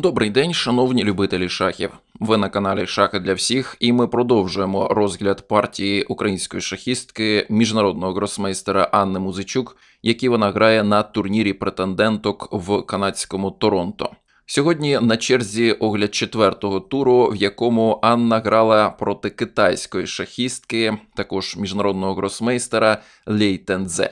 Добрий день, шановні любителі шахів. Ви на каналі Шахи для всіх, і ми продовжуємо розгляд партії української шахістки міжнародного гросмейстера Анни Музичук, які вона грає на турнірі претенденток в канадському Торонто. Сьогодні на черзі огляд четвертого туру, в якому Анна грала проти китайської шахістки, також міжнародного гросмейстера Лей Тензе.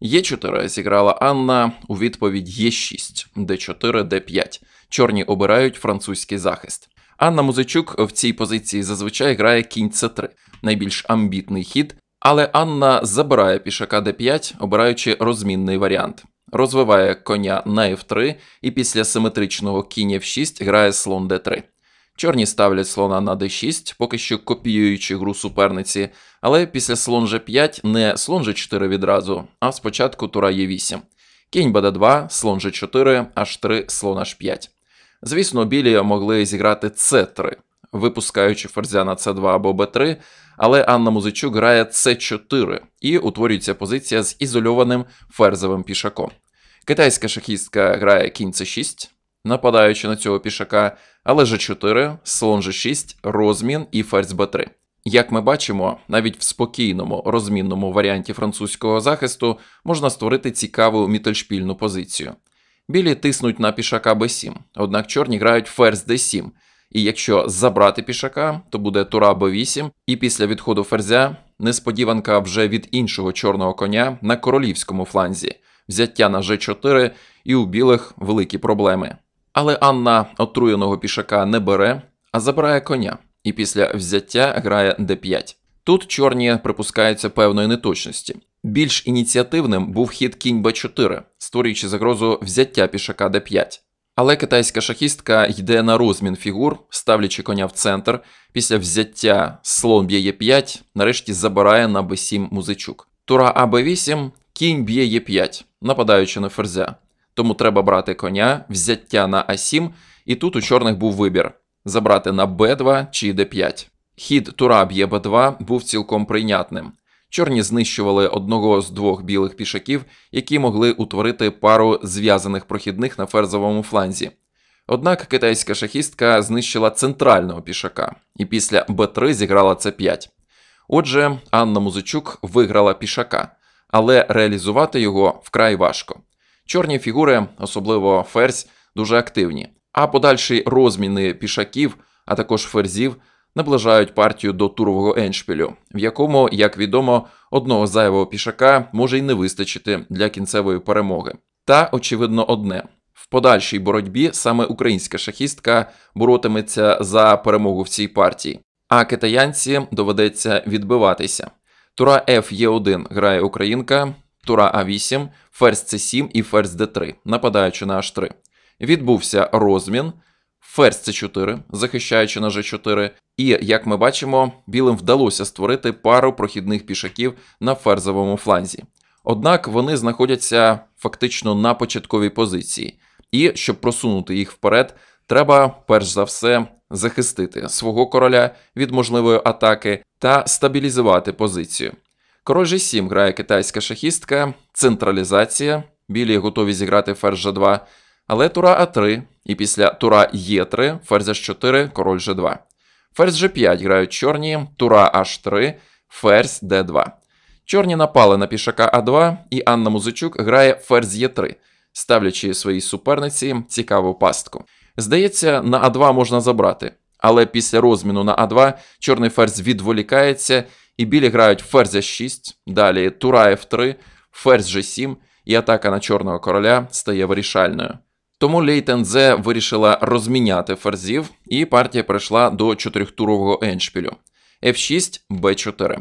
Є 4 зіграла Анна у відповідь Є 6, Д4, Д5 чорні обирають французький захист. Анна Музичук в цій позиції зазвичай грає кінь С3, найбільш амбітний хід, але Анна забирає пішака d 5 обираючи розмінний варіант. Розвиває коня на F3 і після симетричного кінь F6 грає слон d3. Чорні ставлять слона на d6, поки що копіюючи гру суперниці, але після слон g5 не слон g4 відразу, а спочатку тура e8. Кінь bd2, слон g4, h3, слон h5. Звісно, білі могли зіграти С3, випускаючи ферзя на С2 або Б3, але Анна Музичук грає С4 і утворюється позиція з ізольованим ферзовим пішаком. Китайська шахістка грає кінь С6, нападаючи на цього пішака, але g 4 слон g 6 розмін і ферзь b 3 Як ми бачимо, навіть в спокійному розмінному варіанті французького захисту можна створити цікаву мітельшпільну позицію. Білі тиснуть на пішака Б7, однак чорні грають ферзь d 7 І якщо забрати пішака, то буде тура Б8, і після відходу ферзя несподіванка вже від іншого чорного коня на королівському фланзі, взяття на g 4 і у білих великі проблеми. Але Анна отруєного пішака не бере, а забирає коня, і після взяття грає Д5. Тут чорні припускаються певної неточності. Більш ініціативним був хід кінь Б4, створюючи загрозу взяття пішака Д5. Але китайська шахістка йде на розмін фігур, ставлячи коня в центр. Після взяття слон б'є е 5 нарешті забирає на b 7 музичук. Тура А Б8, кінь б'є е 5 нападаючи на ферзя. Тому треба брати коня, взяття на А7, і тут у чорних був вибір: забрати на Б2 чи Д5. Хід тура б'є Б2 був цілком прийнятним. Чорні знищували одного з двох білих пішаків, які могли утворити пару зв'язаних прохідних на ферзовому фланзі. Однак китайська шахістка знищила центрального пішака, і після Б3 зіграла С5. Отже, Анна Музичук виграла пішака, але реалізувати його вкрай важко. Чорні фігури, особливо ферзь, дуже активні, а подальші розміни пішаків, а також ферзів наближають партію до турового еншпілю, в якому, як відомо, одного зайвого пішака може й не вистачити для кінцевої перемоги. Та очевидно одне. В подальшій боротьбі саме українська шахістка боротиметься за перемогу в цій партії, а китаянці доведеться відбиватися. Тура F є 1 грає Українка, тура А8, ферзь С7 і ферзь Д3, нападаючи на H3. Відбувся розмін ферзь c 4 захищаючи на g4. І як ми бачимо, білим вдалося створити пару прохідних пішаків на ферзовому фланзі. Однак вони знаходяться фактично на початковій позиції, і щоб просунути їх вперед, треба перш за все захистити свого короля від можливої атаки та стабілізувати позицію. Король G7 грає китайська шахістка, централізація. Білі готові зіграти ферзь G2, але тура А3, і після тура Е3, ферзь H4, король G2. Ферзь G5 грають чорні, тура H3, ферзь D2. Чорні напали на пішака А2, і Анна Музичук грає ферзь Е3, ставлячи своїй суперниці цікаву пастку. Здається, на А2 можна забрати, але після розміну на А2 чорний ферзь відволікається, і білі грають ферзь С6, далі тура F3, ферзь G7, і атака на чорного короля стає вирішальною. Тому Лейтензе вирішила розміняти ферзів, і партія перейшла до чотирьохтурового еншпілю f6, b4.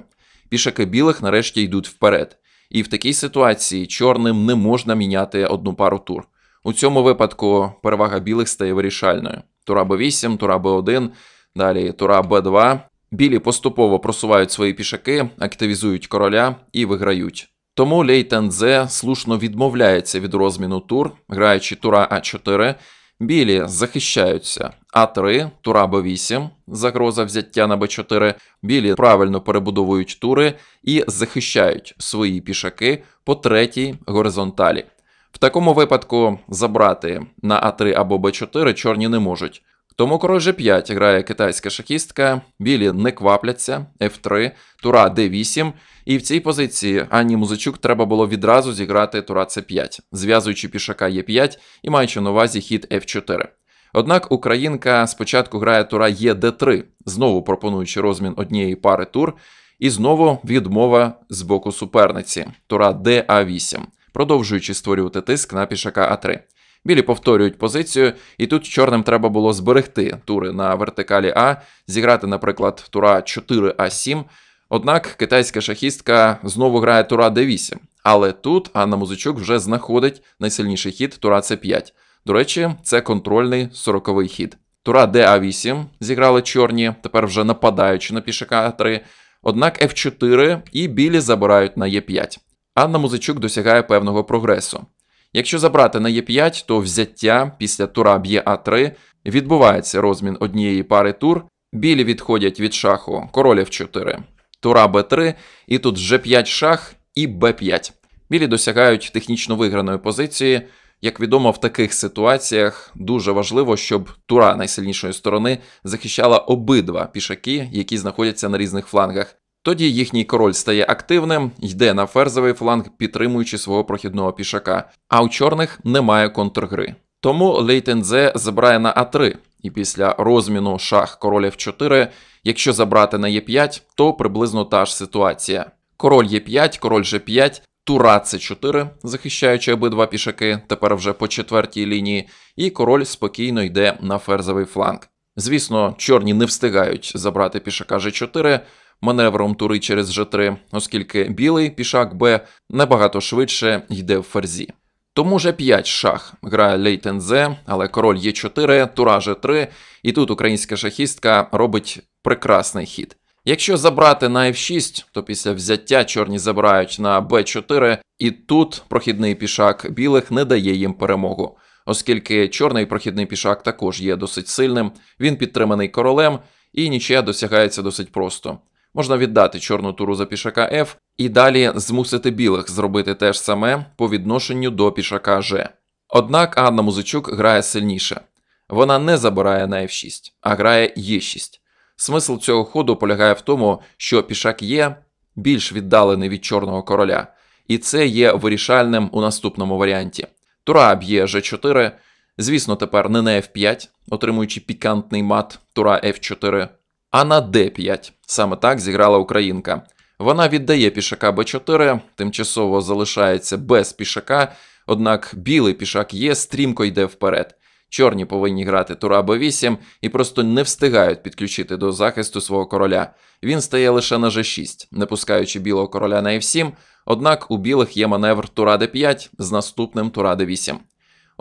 Пішаки білих нарешті йдуть вперед. І в такій ситуації чорним не можна міняти одну пару тур. У цьому випадку перевага білих стає вирішальною. Тура Б8, тура Б1, далі тура Б2. Білі поступово просувають свої пішаки, активізують короля і виграють. Тому Лейтен Тензе слушно відмовляється від розміну тур, граючи тура А4, білі захищаються А3, тура Б8, загроза взяття на Б4, білі правильно перебудовують тури і захищають свої пішаки по третій горизонталі. В такому випадку забрати на А3 або Б4 чорні не можуть. Тому король G5 грає китайська шахістка, білі не квапляться, F3, тура D8. І в цій позиції Анні Музичук треба було відразу зіграти тура C5, зв'язуючи пішака Е5 і маючи на увазі хід F4. Однак Українка спочатку грає тура ЕД3, знову пропонуючи розмін однієї пари тур, і знову відмова з боку суперниці, тура ДА8, продовжуючи створювати тиск на пішака А3. Білі повторюють позицію, і тут чорним треба було зберегти тури на вертикалі А, зіграти, наприклад, тура 4А7. Однак китайська шахістка знову грає тура Д8. Але тут Анна Музичук вже знаходить найсильніший хід тура С5. До речі, це контрольний сороковий хід. Тура ДА8 зіграли чорні, тепер вже нападаючи на пішака А3. Однак F4 і білі забирають на Е5. Анна Музичук досягає певного прогресу. Якщо забрати на Е5, то взяття після тура б'є А3 відбувається розмін однієї пари тур, білі відходять від шаху королів 4 тура Б3, і тут ж 5 шах і Б5. Білі досягають технічно виграної позиції. Як відомо, в таких ситуаціях дуже важливо, щоб тура найсильнішої сторони захищала обидва пішаки, які знаходяться на різних флангах. Тоді їхній король стає активним, йде на ферзовий фланг, підтримуючи свого прохідного пішака. А у чорних немає контргри. Тому Лейтензе забирає на А3, і після розміну шах короля в 4, якщо забрати на Е5, то приблизно та ж ситуація. Король Е5, король Ж5, Тура С4, захищаючи обидва пішаки, тепер вже по четвертій лінії, і король спокійно йде на ферзовий фланг. Звісно, чорні не встигають забрати пішака G4, маневром тури через Ж3, оскільки білий пішак Б набагато швидше йде в ферзі. Тому Ж5 шах грає Лейтен З, але король Є4, тура Ж3, і тут українська шахістка робить прекрасний хід. Якщо забрати на F6, то після взяття чорні забирають на b4, і тут прохідний пішак білих не дає їм перемогу, оскільки чорний прохідний пішак також є досить сильним, він підтриманий королем і нічия досягається досить просто можна віддати чорну туру за пішака F і далі змусити білих зробити те ж саме по відношенню до пішака G. Однак Анна Музичук грає сильніше. Вона не забирає на F6, а грає E6. Е Смисл цього ходу полягає в тому, що пішак Е більш віддалений від чорного короля, і це є вирішальним у наступному варіанті. Тура б'є G4, звісно, тепер не на F5, отримуючи пікантний мат, тура F4 а на Д5. Саме так зіграла українка. Вона віддає пішака Б4, тимчасово залишається без пішака, однак білий пішак є, стрімко йде вперед. Чорні повинні грати тура Б8 і просто не встигають підключити до захисту свого короля. Він стає лише на Ж6, не пускаючи білого короля на Е 7 однак у білих є маневр тура Д5 з наступним тура Д8.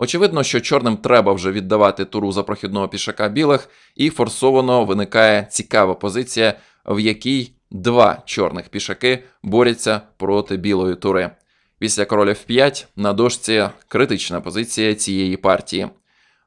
Очевидно, що чорним треба вже віддавати туру за прохідного пішака білих, і форсовано виникає цікава позиція, в якій два чорних пішаки борються проти білої тури. Після короля F5 на дошці критична позиція цієї партії.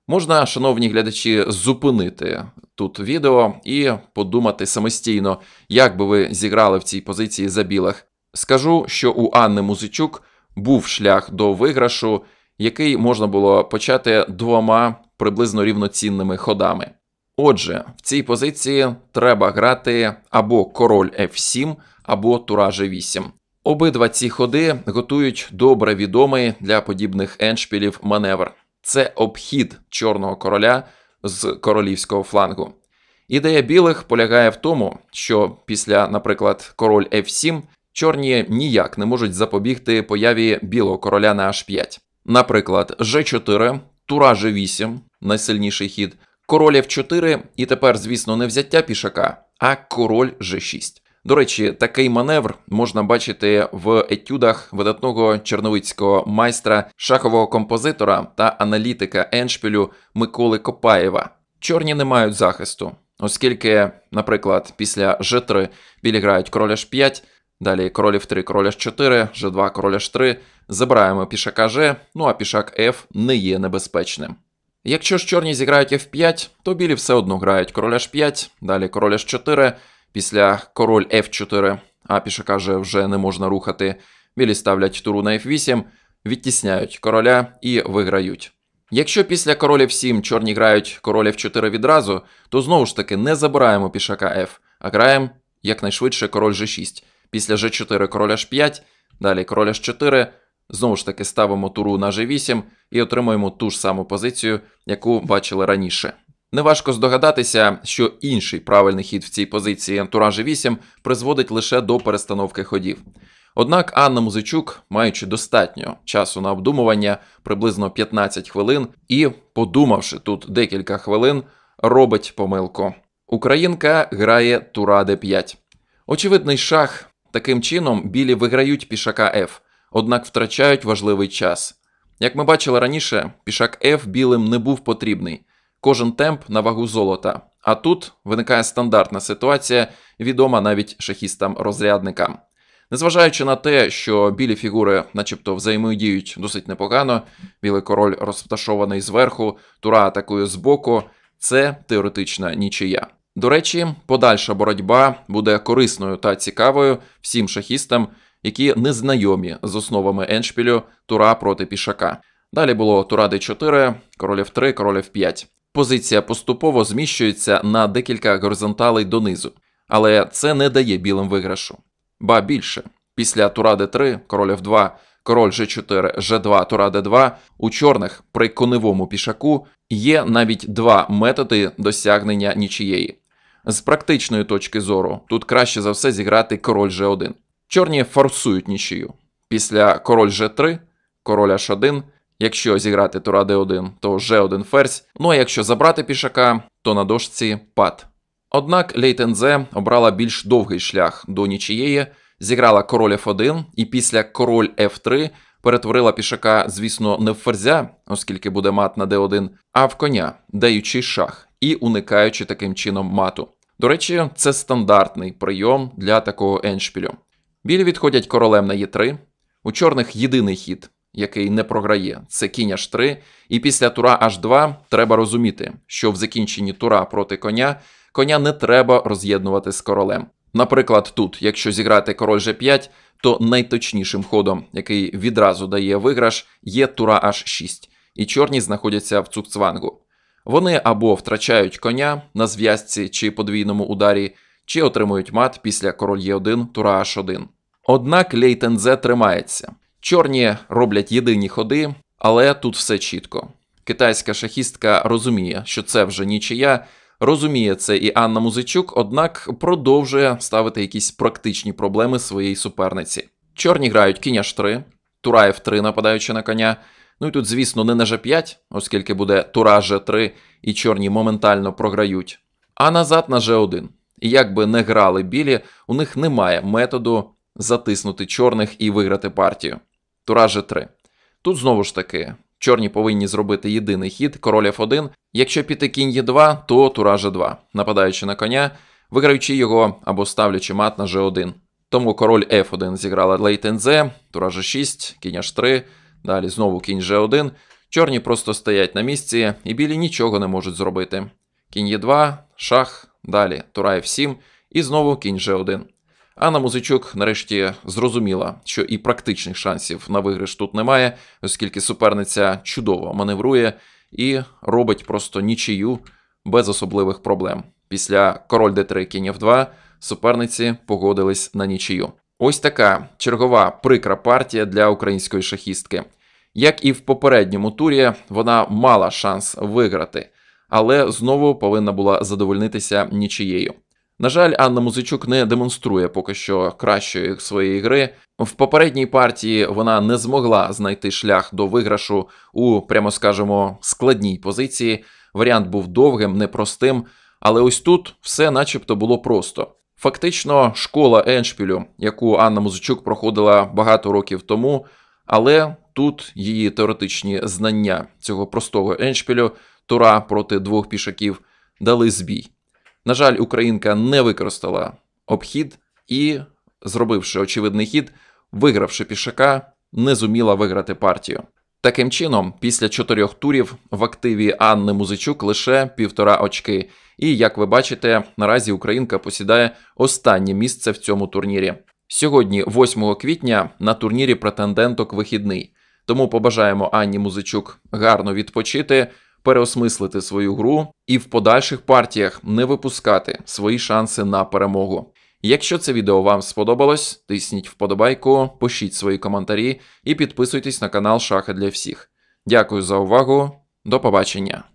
Можна, шановні глядачі, зупинити тут відео і подумати самостійно, як би ви зіграли в цій позиції за білих. Скажу, що у Анни Музичук був шлях до виграшу, який можна було почати двома приблизно рівноцінними ходами. Отже, в цій позиції треба грати або король F7, або тура G8. Обидва ці ходи готують добре відомий для подібних еншпілів маневр. Це обхід чорного короля з королівського флангу. Ідея білих полягає в тому, що після, наприклад, король F7 чорні ніяк не можуть запобігти появі білого короля на H5. Наприклад, G4, Тура G8, найсильніший хід, король F4, і тепер, звісно, не взяття пішака, а король G6. До речі, такий маневр можна бачити в етюдах видатного черновицького майстра, шахового композитора та аналітика Еншпілю Миколи Копаєва. Чорні не мають захисту, оскільки, наприклад, після G3 білі грають король H5, далі король F3, король H4, G2, король H3 забираємо пішака G, ну а пішак F не є небезпечним. Якщо ж чорні зіграють F5, то білі все одно грають король H5, далі король H4, після король F4, а пішака Ж вже не можна рухати. Білі ставлять туру на F8, відтісняють короля і виграють. Якщо після король F7 чорні грають король F4 відразу, то знову ж таки не забираємо пішака F, а граємо якнайшвидше король G6. Після G4 король H5, далі король H4, Знову ж таки, ставимо туру на G8 і отримуємо ту ж саму позицію, яку бачили раніше. Неважко здогадатися, що інший правильний хід в цій позиції Тура G8 призводить лише до перестановки ходів. Однак Анна Музичук, маючи достатньо часу на обдумування, приблизно 15 хвилин, і, подумавши тут декілька хвилин, робить помилку. Українка грає тура d5. Очевидний шах. Таким чином, білі виграють пішака F однак втрачають важливий час. Як ми бачили раніше, пішак F білим не був потрібний, кожен темп на вагу золота. А тут виникає стандартна ситуація, відома навіть шахістам-розрядникам. Незважаючи на те, що білі фігури, начебто, взаємодіють досить непогано, білий король розташований зверху, тура атакує збоку, це теоретична нічия. До речі, подальша боротьба буде корисною та цікавою всім шахістам, які не знайомі з основами Еншпілю тура проти пішака. Далі було тура d4, король f3, король f5. Позиція поступово зміщується на декілька горизонталей донизу, але це не дає білим виграшу. Ба більше, після тура d3, король f2, король g4, g2, тура d2 у чорних при коневому пішаку є навіть два методи досягнення нічієї. З практичної точки зору тут краще за все зіграти король g1. Чорні форсують нічию. Після король G3, король H1. Якщо зіграти тура d1, то g1 ферзь. Ну а якщо забрати пішака, то на дошці пад. Однак Лейтензе обрала більш довгий шлях до нічієї, зіграла король f1 і після король f3 перетворила пішака, звісно, не в ферзя, оскільки буде мат на d1, а в коня, даючи шах і уникаючи таким чином мату. До речі, це стандартний прийом для такого еншпілю. Білі відходять королем на е 3 У чорних єдиний хід, який не програє, це кінь H3. І після тура H2 треба розуміти, що в закінченні тура проти коня коня не треба роз'єднувати з королем. Наприклад, тут, якщо зіграти король G5, то найточнішим ходом, який відразу дає виграш, є тура H6, і чорні знаходяться в цукцвангу. Вони або втрачають коня на зв'язці чи подвійному ударі, чи отримують мат після король Е1 тура H1. Однак Лейтензе тримається. Чорні роблять єдині ходи, але тут все чітко. Китайська шахістка розуміє, що це вже нічия. Розуміє це і Анна Музичук, однак продовжує ставити якісь практичні проблеми своїй суперниці. Чорні грають кінь аж 3, Тураєв 3, нападаючи на коня. Ну і тут, звісно, не на G5, оскільки буде Тура G3, і чорні моментально програють. А назад на ж 1 І як би не грали білі, у них немає методу затиснути чорних і виграти партію. Тура же 3. Тут знову ж таки, чорні повинні зробити єдиний хід, король F1. Якщо піти кінь е 2 то тура же 2, нападаючи на коня, виграючи його або ставлячи мат на G1. Тому король F1 зіграла лейтензе, тура же 6, кінь h 3, далі знову кінь G1. Чорні просто стоять на місці і білі нічого не можуть зробити. Кінь Е2, шах, далі тура F7 і знову кінь G1. Анна Музичук нарешті зрозуміла, що і практичних шансів на виграш тут немає, оскільки суперниця чудово маневрує і робить просто нічию без особливих проблем. Після король Д3 кінь 2 суперниці погодились на нічию. Ось така чергова прикра партія для української шахістки. Як і в попередньому турі, вона мала шанс виграти, але знову повинна була задовольнитися нічиєю. На жаль, Анна Музичук не демонструє поки що кращої своєї гри. В попередній партії вона не змогла знайти шлях до виграшу у, прямо скажемо, складній позиції. Варіант був довгим, непростим, але ось тут все начебто було просто. Фактично, школа Еншпілю, яку Анна Музичук проходила багато років тому, але тут її теоретичні знання цього простого Еншпілю, тура проти двох пішаків, дали збій. На жаль, Українка не використала обхід і, зробивши очевидний хід, вигравши пішака, не зуміла виграти партію. Таким чином, після чотирьох турів в активі Анни Музичук лише півтора очки. І як ви бачите, наразі Українка посідає останнє місце в цьому турнірі. Сьогодні, 8 квітня, на турнірі претенденток вихідний. Тому побажаємо Анні Музичук гарно відпочити переосмислити свою гру і в подальших партіях не випускати свої шанси на перемогу. Якщо це відео вам сподобалось, тисніть вподобайку, пишіть свої коментарі і підписуйтесь на канал Шахи для всіх. Дякую за увагу, до побачення!